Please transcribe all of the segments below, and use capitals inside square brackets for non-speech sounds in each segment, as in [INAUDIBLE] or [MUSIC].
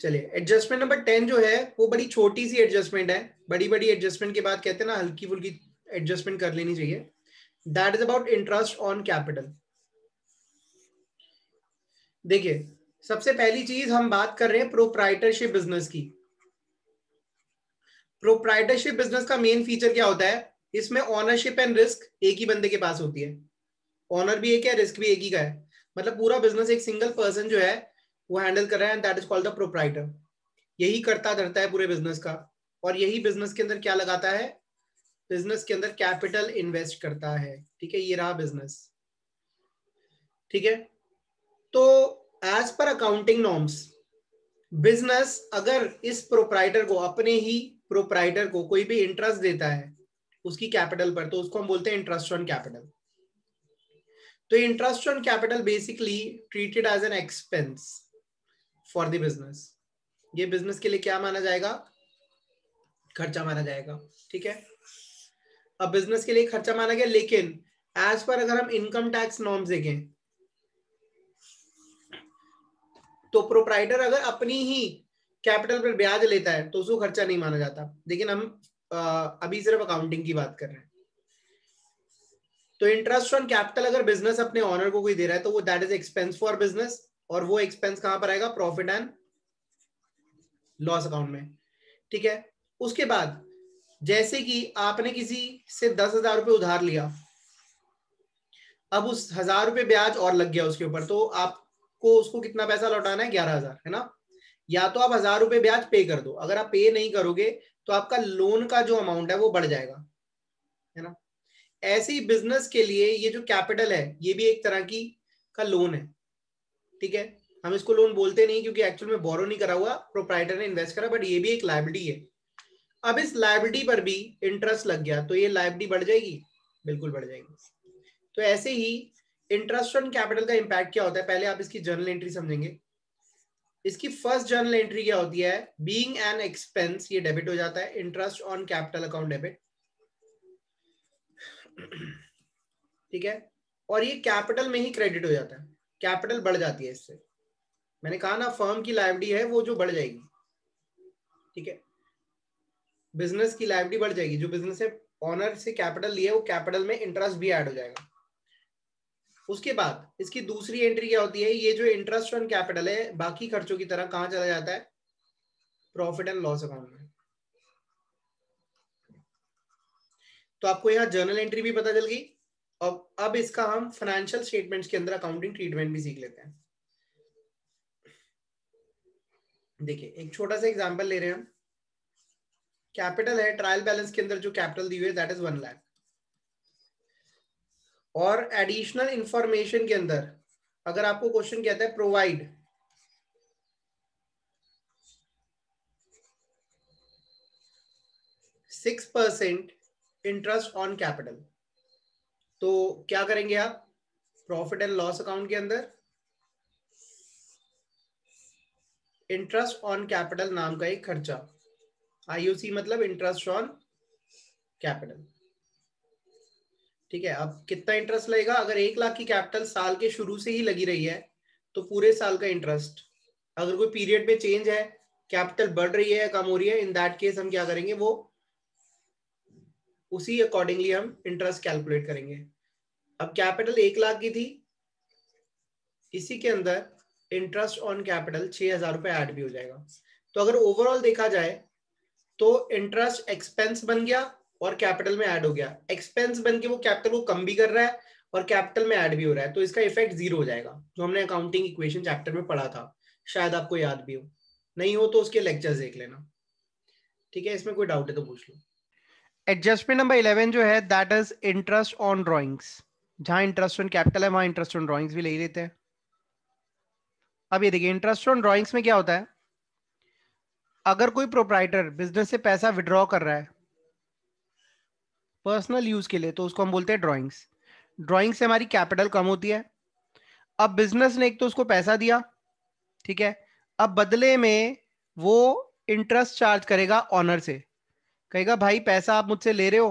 चलिए adjustment number ten जो है वो बड़ी छोटी सी एडजस्टमेंट है बड़ी बड़ी एडजस्टमेंट के बाद कहते हैं ना हल्की फुल्की एडजस्टमेंट कर लेनी चाहिए that is about interest on capital देखिए सबसे पहली चीज हम बात कर रहे हैं प्रोप्राइटरशिप बिजनेस की प्रोप्राइटरशिप बिजनेस का मेन फीचर क्या होता है इसमें ऑनरशिप एंड रिस्क एक ही बंदे के पास होती है ऑनर भी एक है रिस्क भी एक ही का है मतलब पूरा बिजनेस एक सिंगल पर्सन जो है वो हैंडल कर रहा है that is called the proprietor यही करता धरता है पूरे बिजनेस का और यही बिजनेस के अंदर क्या लगाता है बिजनेस के अंदर कैपिटल इन्वेस्ट करता है ठीक है ये रहा बिजनेस ठीक है तो as per accounting norms business अगर इस प्रोप्राइटर को अपने ही प्रोप्राइटर को कोई भी इंटरेस्ट देता है उसकी कैपिटल पर तो उसको हम बोलते हैं इंटरेस्ट ऑन कैपिटल तो interest on capital basically treated as an expense for the business ये बिजनेस के लिए क्या माना जाएगा खर्चा माना जाएगा ठीक है अब बिजनेस के लिए खर्चा माना गया लेकिन एज पर अगर हम इनकम टैक्स नॉर्म देखें तो प्रोप्राइटर अगर अपनी ही कैपिटल पर ब्याज लेता है तो उसको खर्चा नहीं माना जाता लेकिन हम आ, अभी सिर्फ अकाउंटिंग की बात कर रहे हैं तो इंटरेस्ट ऑन कैपिटल अगर बिजनेस अपने ऑनर को कोई दे रहा है तो वो that is expense for business और वो एक्सपेंस कहां पर आएगा प्रॉफिट एंड लॉस अकाउंट में ठीक है उसके बाद जैसे कि आपने किसी से दस हजार रुपये उधार लिया अब उस हजार रुपये ब्याज और लग गया उसके ऊपर तो आपको उसको कितना पैसा लौटाना है ग्यारह हजार है ना या तो आप हजार रुपये ब्याज पे कर दो अगर आप पे नहीं करोगे तो आपका लोन का जो अमाउंट है वो बढ़ जाएगा है ना ऐसे ही बिजनेस के लिए ये जो कैपिटल है ये भी एक तरह की का लोन है ठीक है हम इसको लोन बोलते नहीं क्योंकि एक्चुअल में बोरो नहीं करा हुआ प्रोप्राइटर ने इन्वेस्ट करा बट ये भी एक लाइबिलिटी है अब इस लाइबिलिटी पर भी इंटरेस्ट लग गया तो ये लाइबिलिटी बढ़ जाएगी बिल्कुल बढ़ जाएगी तो ऐसे ही इंटरेस्ट ऑन कैपिटल का इंपैक्ट क्या होता है पहले आप इसकी जर्नल एंट्री समझेंगे इसकी फर्स्ट जर्नल एंट्री क्या होती है बीइंग एन एक्सपेंस ये डेबिट हो जाता है interest on capital account debit ठीक है और ये कैपिटल में ही क्रेडिट हो जाता है कैपिटल बढ़ जाती है इससे मैंने कहा ना फर्म की लाइवडी है वो जो बढ़ जाएगी ठीक है बिजनेस की लाइवडी बढ़ जाएगी जो बिजनेस है ऑनर से कैपिटल लिए वो कैपिटल में इंटरेस्ट भी ऐड हो जाएगा उसके बाद इसकी दूसरी एंट्री क्या होती है ये जो इंटरेस्ट ऑन कैपिटल है बाकी खर्चों की तरह कहा चला जाता है प्रॉफिट एंड लॉस अकाउंट में तो आपको यहां जर्नल एंट्री भी पता चल गई अब अब इसका हम फाइनेंशियल स्टेटमेंट्स के अंदर अकाउंटिंग ट्रीटमेंट भी सीख लेते हैं देखिए एक छोटा सा एग्जांपल ले रहे हैं हम कैपिटल है ट्रायल बैलेंस के अंदर जो कैपिटल दी हुई है दैट इज वन लाख और एडिशनल इंफॉर्मेशन के अंदर अगर आपको क्वेश्चन कहता है provide six percent interest on capital तो क्या करेंगे आप प्रॉफिट एंड लॉस अकाउंट के अंदर इंटरेस्ट ऑन कैपिटल नाम का एक खर्चा आईयूसी मतलब इंटरेस्ट ऑन कैपिटल ठीक है अब कितना इंटरेस्ट लगेगा अगर एक लाख की कैपिटल साल के शुरू से ही लगी रही है तो पूरे साल का इंटरेस्ट अगर कोई पीरियड में चेंज है कैपिटल बढ़ रही है कम हो रही है इन दैट केस हम क्या करेंगे वो उसी अकॉर्डिंगली हम इंटरेस्ट कैलकुलेट करेंगे अब कैपिटल एक लाख की थी इसी के अंदर इंटरेस्ट ऑन कैपिटल छह हजार रुपए एड भी हो जाएगा तो अगर ओवरऑल देखा जाए तो इंटरेस्ट एक्सपेंस बन गया और कैपिटल में ऐड हो गया एक्सपेंस बन के वो कैपिटल को कम भी कर रहा है और कैपिटल में ऐड भी हो रहा है तो इसका इफेक्ट जीरो हो जाएगा जो हमने अकाउंटिंग इक्वेशन चैप्टर में पढ़ा था शायद आपको याद भी हो नहीं हो तो उसके लेक्चर देख लेना ठीक है इसमें कोई डाउट है तो पूछ लो एडजस्टमेंट नंबर इलेवन जो है that is interest on drawings जहां इंटरेस्ट ऑन कैपिटल है वहां इंटरेस्ट ऑन ड्रॉइंग्स भी ले लेते हैं अब ये देखिए इंटरेस्ट ऑन ड्रॉइंग्स में क्या होता है अगर कोई प्रोप्राइटर बिजनेस से पैसा विड्रॉ कर रहा है पर्सनल यूज के लिए तो उसको हम बोलते हैं ड्रॉइंग्स ड्रॉइंग से हमारी कैपिटल कम होती है अब बिजनेस ने एक तो उसको पैसा दिया ठीक है अब बदले में वो इंटरेस्ट चार्ज करेगा ऑनर से कहेगा भाई पैसा आप मुझसे ले रहे हो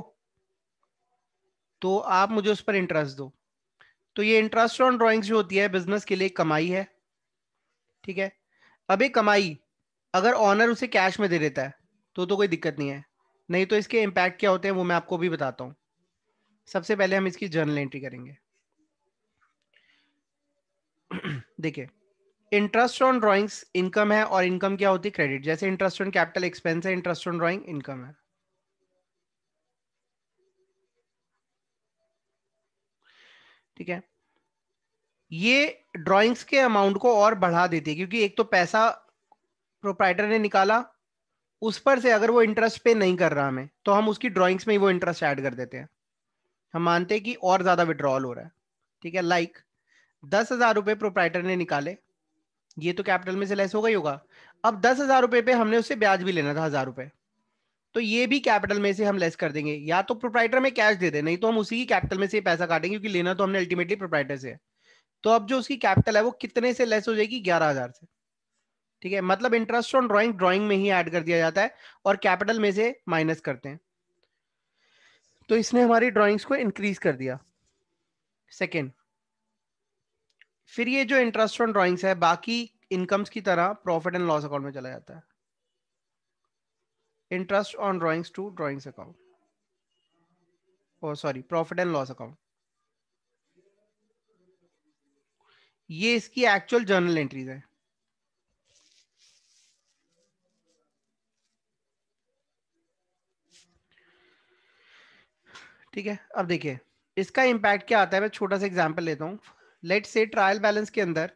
तो आप मुझे उस पर इंटरेस्ट दो तो ये इंटरेस्ट ऑन ड्रॉइंग्स जो होती है बिजनेस के लिए कमाई है ठीक है अब एक कमाई अगर ऑनर उसे कैश में दे देता है तो तो कोई दिक्कत नहीं है नहीं तो इसके इम्पैक्ट क्या होते हैं वो मैं आपको भी बताता हूँ सबसे पहले हम इसकी जर्नल एंट्री करेंगे [CLEARS THROAT] देखिए इंटरेस्ट ऑन ड्रॉइंग्स इनकम है और इनकम क्या होती है क्रेडिट जैसे इंटरेस्ट ऑन कैपिटल एक्सपेंस है इंटरेस्ट ऑन ड्रॉइंग इनकम है ठीक है ये ड्राइंग्स के अमाउंट को और बढ़ा देती है क्योंकि एक तो पैसा प्रोप्राइटर ने निकाला उस पर से अगर वो इंटरेस्ट पे नहीं कर रहा हमें तो हम उसकी ड्राइंग्स में ही वो इंटरेस्ट ऐड कर देते हैं हम मानते हैं कि और ज़्यादा विड्रॉल हो रहा है ठीक है लाइक दस हज़ार रुपये प्रोप्राइटर ने निकाले ये तो कैपिटल में से लेस हो गई होगा अब दस हज़ार रुपये पे हमने उससे ब्याज भी लेना था हज़ार रुपये तो ये भी कैपिटल में से हम लेस कर देंगे या तो प्रोप्राइटर में कैश दे दे नहीं तो हम उसी की कैपिटल में से पैसा काटेंगे क्योंकि लेना तो हमने अल्टीमेटली प्रोप्राइटर से है तो अब जो उसकी कैपिटल है वो कितने से लेस हो जाएगी ग्यारह हजार से ठीक है मतलब इंटरेस्ट ऑन ड्रॉइंग ड्रॉइंग में ही ऐड कर दिया जाता है और कैपिटल में से माइनस करते हैं तो इसने हमारी ड्रॉइंग्स को इंक्रीज कर दिया सेकेंड फिर ये जो इंटरेस्ट ऑन ड्रॉइंग्स है बाकी इनकम्स की तरह प्रॉफिट एंड लॉस अकाउंट में चला जाता है interest on drawings to drawings account oh sorry profit and loss account ये इसकी एक्चुअल जर्नल एंट्रीज है ठीक है अब देखिए इसका इंपैक्ट क्या आता है मैं छोटा सा एग्जांपल लेता हूं लेट से ट्रायल बैलेंस के अंदर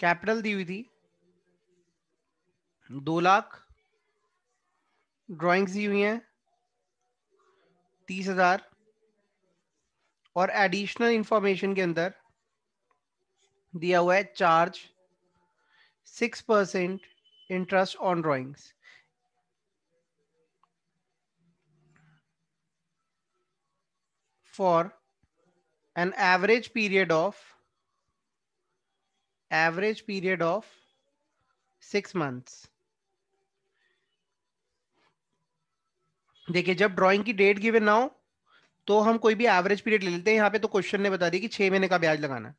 कैपिटल दी हुई थी दो लाख ड्राइंग्स दी हुई हैं तीस हजार और एडिशनल इंफॉर्मेशन के अंदर दिया हुआ है charge six percent interest on drawings for an average period of average period of six months देखिए जब ड्राइंग की डेट गिवेन ना हो तो हम कोई भी एवरेज पीरियड ले लेते हैं यहाँ पे तो क्वेश्चन ने बता दिया कि छह महीने का ब्याज लगाना है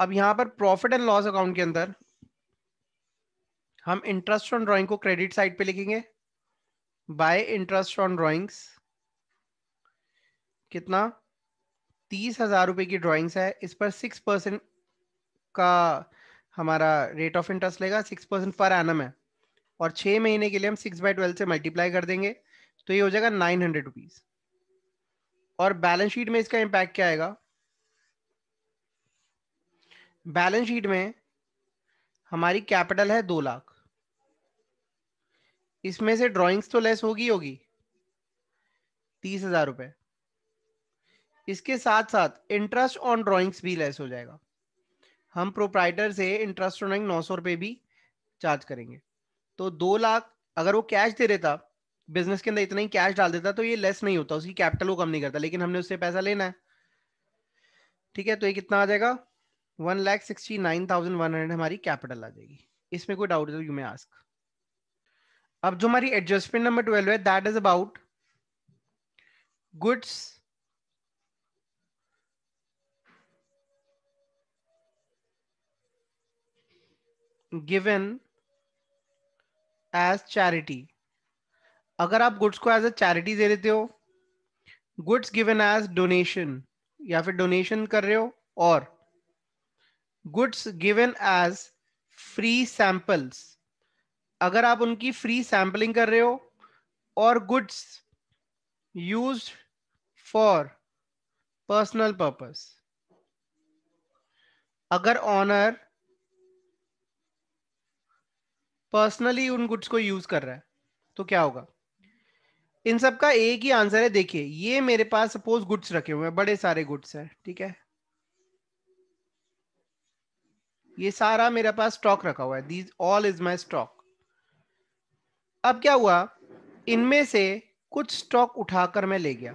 अब यहां पर प्रॉफिट एंड लॉस अकाउंट के अंदर हम इंटरेस्ट ऑन ड्रॉइंग को क्रेडिट साइड पे लिखेंगे बाय इंटरेस्ट ऑन ड्रॉइंग्स कितना तीस हजार रुपए की ड्रॉइंग्स है इस पर सिक्स परसेंट का हमारा रेट ऑफ इंटरेस्ट लेगा सिक्स परसेंट पर एनम है और छह महीने के लिए हम सिक्स बाय ट्वेल्व से मल्टीप्लाई कर देंगे तो ये हो जाएगा नाइन हंड्रेड रुपीज़ और बैलेंस शीट में इसका इंपैक्ट क्या आएगा बैलेंस शीट में हमारी कैपिटल है दो लाख इसमें से ड्राइंग्स तो लेस होगी होगी तीस हजार रुपए इसके साथ साथ इंटरेस्ट ऑन ड्राइंग्स भी लेस हो जाएगा हम प्रोप्राइटर से इंटरेस्ट ऑन नौ सौ रुपए भी चार्ज करेंगे तो दो लाख अगर वो कैश दे देता बिजनेस के अंदर इतना ही कैश डाल देता तो ये लेस नहीं होता उसकी कैपिटल वो कम नहीं करता लेकिन हमने उससे पैसा लेना है ठीक है तो ये कितना आ जाएगा one lakh sixty nine thousand one hundred हमारी कैपिटल आ जाएगी इसमें कोई डाउट यू मे आस्क अब जो हमारी एडजस्टमेंट नंबर ट्वेल्व है that is about goods given as charity अगर आप गुड्स को एज अ चैरिटी दे देते हो गुड्स गिवन एज डोनेशन या फिर डोनेशन कर रहे हो और goods given as free samples अगर आप उनकी फ्री सैंपलिंग कर रहे हो और goods use for personal purpose अगर ऑनर पर्सनली उन गुड्स को यूज कर रहा है तो क्या होगा इन सब का एक ही आंसर है देखिए ये मेरे पास सपोज गुड्स रखे हुए हैं बड़े सारे गुड्स हैं ठीक है ये सारा मेरे पास स्टॉक रखा हुआ है these all is my stock अब क्या हुआ इनमें से कुछ स्टॉक उठाकर मैं ले गया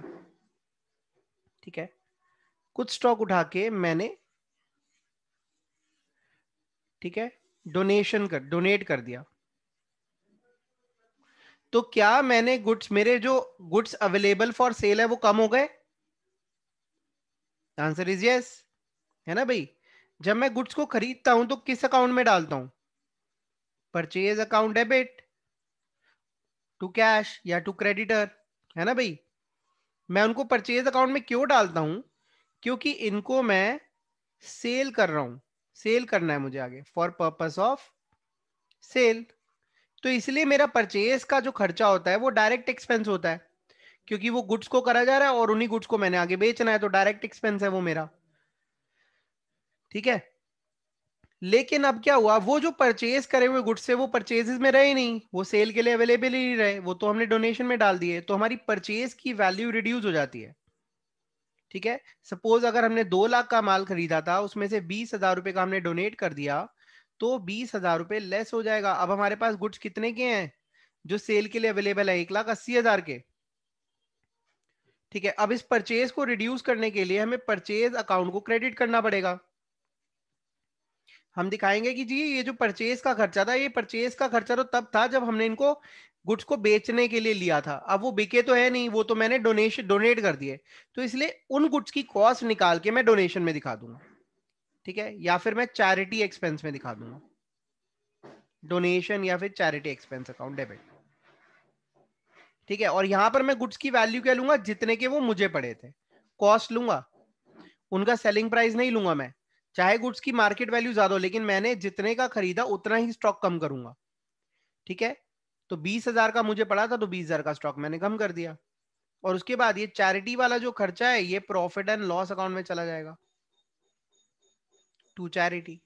ठीक है कुछ स्टॉक उठा के मैंने ठीक है डोनेशन कर डोनेट कर दिया तो क्या मैंने गुड्स मेरे जो गुड्स अवेलेबल फॉर सेल है वो कम हो गए आंसर इज यस है ना भाई जब मैं गुड्स को खरीदता हूं तो किस अकाउंट में डालता हूं purchase account debit to cash या टू क्रेडिटर है ना भाई मैं उनको परचेज अकाउंट में क्यों डालता हूं क्योंकि इनको मैं सेल कर रहा हूं सेल करना है मुझे आगे फॉर पर्पस ऑफ सेल तो इसलिए मेरा परचेज का जो खर्चा होता है वो डायरेक्ट एक्सपेंस होता है क्योंकि वो गुड्स को करा जा रहा है और उन्हीं गुड्स को मैंने आगे बेचना है तो डायरेक्ट एक्सपेंस है वो मेरा ठीक है लेकिन अब क्या हुआ वो जो परचेज करे हुए गुड्स से वो परचेजेस में रहे नहीं वो सेल के लिए अवेलेबल ही नहीं रहे वो तो हमने डोनेशन में डाल दिए तो हमारी परचेज की वैल्यू रिड्यूस हो जाती है ठीक है सपोज अगर हमने दो लाख का माल खरीदा था उसमें से बीस हजार रुपए का हमने डोनेट कर दिया तो बीस हजार रुपए लेस हो जाएगा अब हमारे पास गुड्स कितने के हैं जो सेल के लिए अवेलेबल है एक लाख अस्सी हजार के ठीक है अब इस परचेज को रिड्यूस करने के लिए हमें परचेज अकाउंट को क्रेडिट करना पड़ेगा हम दिखाएंगे कि जी ये जो परचेज का खर्चा था ये परचेज का खर्चा तो तब था जब हमने इनको गुड्स को बेचने के लिए लिया था अब वो बिके तो है नहीं वो तो मैंने डोनेशन डोनेट कर दिए तो इसलिए उन गुड्स की कॉस्ट निकाल के मैं डोनेशन में दिखा दूंगा ठीक है या फिर मैं चैरिटी एक्सपेंस में दिखा दूंगा डोनेशन या फिर चैरिटी एक्सपेंस अकाउंट डेबिट ठीक है और यहां पर मैं गुड्स की वैल्यू क्या लूंगा जितने के वो मुझे पड़े थे कॉस्ट लूंगा उनका सेलिंग प्राइस नहीं लूंगा मैं चाहे गुड्स की मार्केट वैल्यू ज्यादा हो लेकिन मैंने जितने का खरीदा उतना ही स्टॉक कम करूंगा ठीक है तो बीस हजार का मुझे पड़ा था तो बीस हजार का स्टॉक मैंने कम कर दिया और उसके बाद ये चैरिटी वाला जो खर्चा है ये प्रॉफिट एंड लॉस अकाउंट में चला जाएगा टू चैरिटी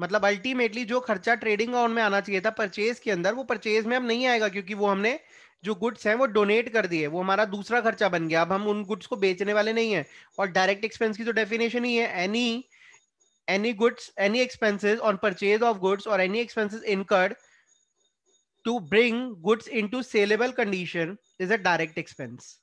मतलब अल्टीमेटली जो खर्चा ट्रेडिंग अकाउंट में आना चाहिए था परचेज के अंदर वो परचेज में अब नहीं आएगा क्योंकि वो हमने जो गुड्स हैं वो डोनेट कर दिए वो हमारा दूसरा खर्चा बन गया अब हम उन गुड्स को बेचने वाले नहीं है और डायरेक्ट एक्सपेंस की जो तो डेफिनेशन ही है any any goods any expenses on purchase of goods और any expenses incurred to bring goods into saleable condition is a direct expense.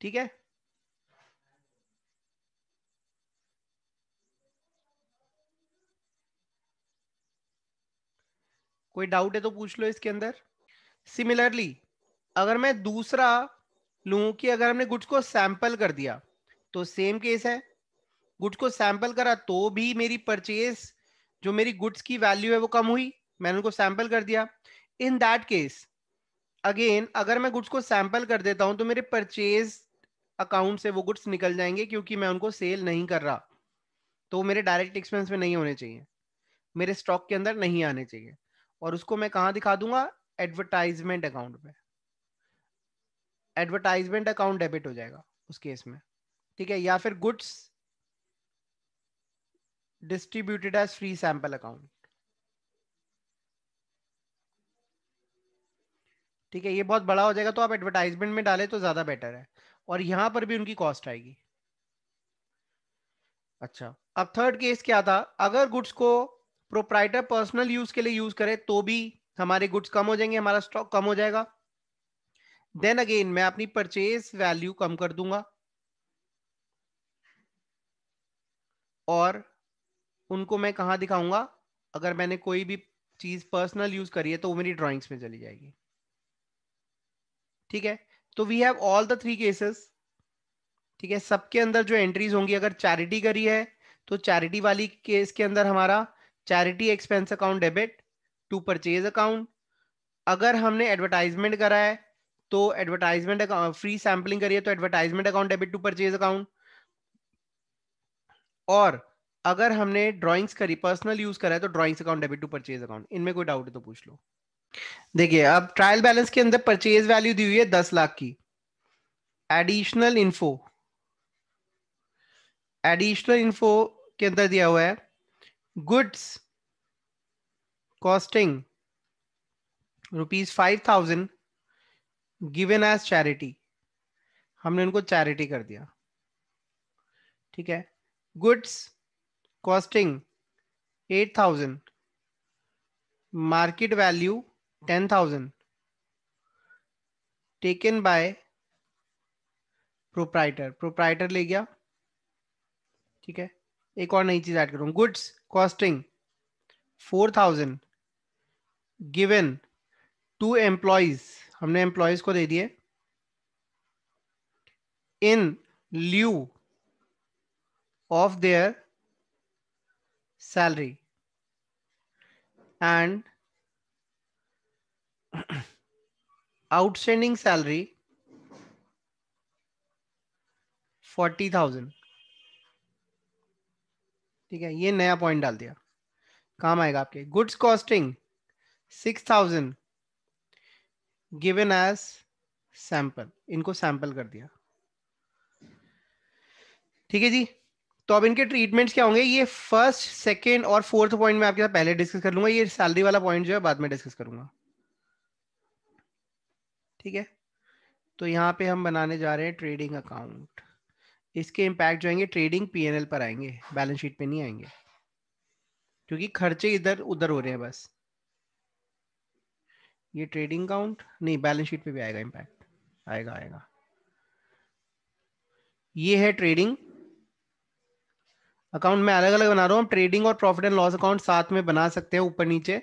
ठीक है कोई डाउट है तो पूछ लो इसके अंदर सिमिलरली अगर मैं दूसरा लू कि अगर हमने गुड्स को सैंपल कर दिया तो सेम केस है गुड्स को सैंपल करा तो भी मेरी परचेज जो मेरी गुड्स की वैल्यू है वो कम हुई मैंने उनको सैंपल कर दिया इन दैट केस अगेन अगर मैं गुड्स को सैंपल कर देता हूं तो मेरे परचेज अकाउंट से वो गुड्स निकल जाएंगे क्योंकि मैं उनको सेल नहीं कर रहा तो वो मेरे डायरेक्ट एक्सपेंस में नहीं होने चाहिए मेरे स्टॉक के अंदर नहीं आने चाहिए और उसको मैं कहा दिखा दूंगा एडवर्टाइजमेंट अकाउंट में एडवर्टाइजमेंट अकाउंट डेबिट हो जाएगा उस केस में ठीक है या फिर goods distributed as free sample account ठीक है ये बहुत बड़ा हो जाएगा तो आप एडवर्टाइजमेंट में डालें तो ज्यादा बेटर है और यहां पर भी उनकी कॉस्ट आएगी अच्छा अब थर्ड केस क्या था अगर गुड्स को प्रोप्राइटर पर्सनल यूज के लिए यूज करे तो भी हमारे गुड्स कम हो जाएंगे हमारा स्टॉक कम हो जाएगा देन अगेन मैं अपनी परचेज वैल्यू कम कर दूंगा और उनको मैं कहा दिखाऊंगा अगर मैंने कोई भी चीज पर्सनल यूज करी है तो वो मेरी ड्राइंग्स में चली जाएगी ठीक है तो we have all the three cases ठीक है सबके अंदर जो एंट्रीज होंगी अगर चैरिटी करी है तो चैरिटी वाली केस के अंदर हमारा charity expense account debit to purchase account अगर हमने एडवर्टाइजमेंट करा है तो एडवर्टाइजमेंट अकाउंट फ्री सैम्पलिंग करी है तो advertisement account debit to purchase account और अगर हमने ड्रॉइंग्स करी पर्सनल यूज करा है तो drawings account debit to purchase account इनमें कोई डाउट है तो पूछ लो देखिए अब ट्रायल बैलेंस के अंदर परचेज वैल्यू दी हुई है दस लाख की एडिशनल इन्फो एडिशनल इन्फो के अंदर दिया हुआ है goods costing rupees five thousand given as charity हमने उनको चैरिटी कर दिया ठीक है goods costing eight thousand market value ten thousand taken by proprietor proprietor ले गया ठीक है एक और नई चीज ऐड करूं goods costing four thousand given to employees हमने एम्प्लॉयज को दे दिए in lieu of their salary and [CLEARS THROAT] outstanding salary 40,000 ठीक है ये नया पॉइंट डाल दिया काम आएगा आपके goods costing 6,000 given as sample इनको सैंपल कर दिया ठीक है जी तो अब इनके ट्रीटमेंट्स क्या होंगे ये फर्स्ट सेकेंड और फोर्थ पॉइंट में आपके साथ पहले डिस्कस कर लूंगा ये सैलरी वाला पॉइंट जो है बाद में डिस्कस करूंगा ठीक है तो यहाँ पे हम बनाने जा रहे हैं ट्रेडिंग अकाउंट इसके इम्पैक्ट जो आएंगे ट्रेडिंग पीएनएल पर आएंगे बैलेंस शीट पे नहीं आएंगे क्योंकि खर्चे इधर उधर हो रहे हैं बस ये ट्रेडिंग अकाउंट नहीं बैलेंस शीट पे भी आएगा इम्पैक्ट आएगा आएगा ये है ट्रेडिंग अकाउंट मैं अलग अलग बना रहा हूँ ट्रेडिंग और प्रॉफिट एंड लॉस अकाउंट साथ में बना सकते हैं ऊपर नीचे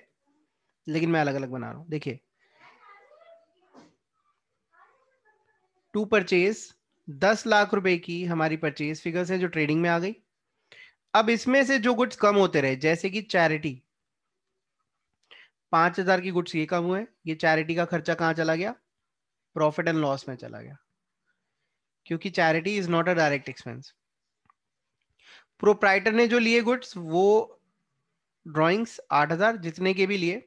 लेकिन मैं अलग अलग बना रहा हूँ देखिए टू परचेज दस लाख रुपए की हमारी परचेज फिगर्स है जो ट्रेडिंग में आ गई अब इसमें से जो गुड्स कम होते रहे जैसे कि चैरिटी पांच हजार की गुड्स ये कम हुए ये चैरिटी का खर्चा कहां चला गया प्रॉफिट एंड लॉस में चला गया क्योंकि charity is not a direct expense proprietor ने जो लिए गुड्स वो ड्रॉइंग्स आठ हजार जितने के भी लिए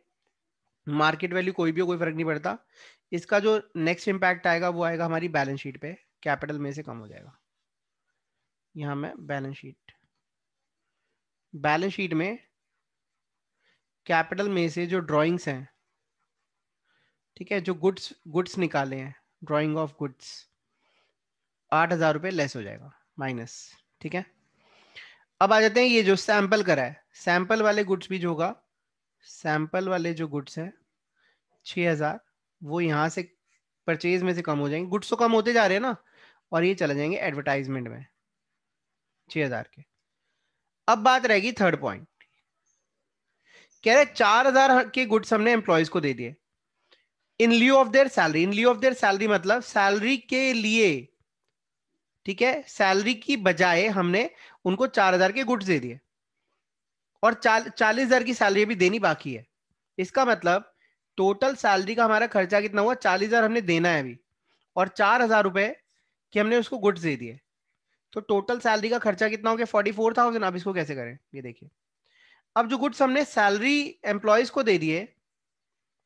मार्केट वैल्यू कोई भी हो कोई फर्क नहीं पड़ता इसका जो नेक्स्ट इम्पैक्ट आएगा वो आएगा हमारी बैलेंस शीट पे कैपिटल में से कम हो जाएगा यहां मैं बैलेंस शीट बैलेंस शीट में कैपिटल में से जो ड्राइंग्स हैं ठीक है जो गुड्स गुड्स निकाले हैं ड्राइंग ऑफ गुड्स आठ हजार रुपये लेस हो जाएगा माइनस ठीक है अब आ जाते हैं ये जो सैंपल करा है सैंपल वाले गुड्स भी जो होगा सैंपल वाले जो गुड्स हैं छ हजार वो यहाँ से परचेज में से कम हो जाएंगे गुड्स तो कम होते जा रहे हैं ना और ये चले जाएंगे एडवर्टाइजमेंट में छह हजार के अब बात रहेगी थर्ड पॉइंट कह रहे चार हजार के गुड्स हमने एम्प्लॉयज को दे दिए in lieu of their salary in lieu of their salary मतलब सैलरी के लिए ठीक है सैलरी की बजाय हमने उनको चार हजार के गुड्स दे दिए और चालीस हजार की सैलरी भी देनी बाकी है इसका मतलब टोटल सैलरी का हमारा खर्चा कितना हुआ चालीस हजार हमने देना है अभी और चार हजार रुपए कि हमने उसको गुड्स दे दिए तो टोटल सैलरी का खर्चा कितना हो गया फोर्टी फोर थाउजेंड आप इसको कैसे करें ये देखिए अब जो गुड्स हमने सैलरी एम्प्लॉयज को दे दिए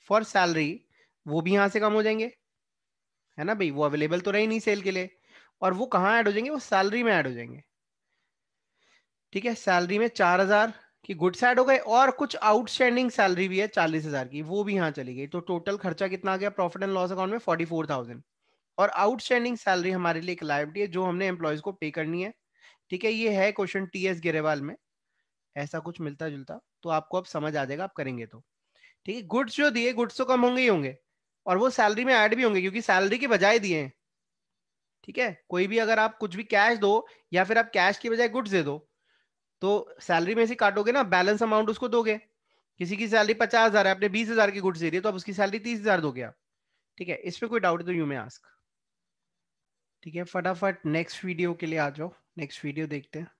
फॉर सैलरी वो भी यहाँ से कम हो जाएंगे है ना भाई वो अवेलेबल तो रहे नहीं सेल के लिए और वो कहाँ ऐड हो जाएंगे वो सैलरी में ऐड हो जाएंगे ठीक है सैलरी में चार हजार कि गुड साइड हो गए और कुछ आउटस्टैंडिंग सैलरी भी है चालीस हजार की वो भी यहाँ चली गई तो टोटल खर्चा कितना आ गया प्रॉफिट एंड लॉस अकाउंट में फोर्टी फोर थाउजेंड और आउटस्टैंडिंग सैलरी हमारे लिए एक लाइवी है जो हमने एम्प्लॉयज को पे करनी है ठीक है ये है क्वेश्चन टी एस गिरेवाल में ऐसा कुछ मिलता जुलता तो आपको अब समझ आ जाएगा आप करेंगे तो ठीक है गुड्स जो दिए गुड्स तो कम होंगे ही होंगे और वो सैलरी में एड भी होंगे क्योंकि सैलरी के बजाय दिए हैं ठीक है कोई भी अगर आप कुछ भी कैश दो या फिर आप कैश के बजाय गुड्स दे दो तो सैलरी में से काटोगे ना बैलेंस अमाउंट उसको दोगे किसी की सैलरी पचास हजार है आपने बीस हजार की गुड्स दे दी तो आप उसकी सैलरी तीस हजार दोगे आप ठीक है इसमें कोई डाउट है तो यू में आस्क ठीक है फटाफट नेक्स्ट वीडियो के लिए आ जाओ नेक्स्ट वीडियो देखते हैं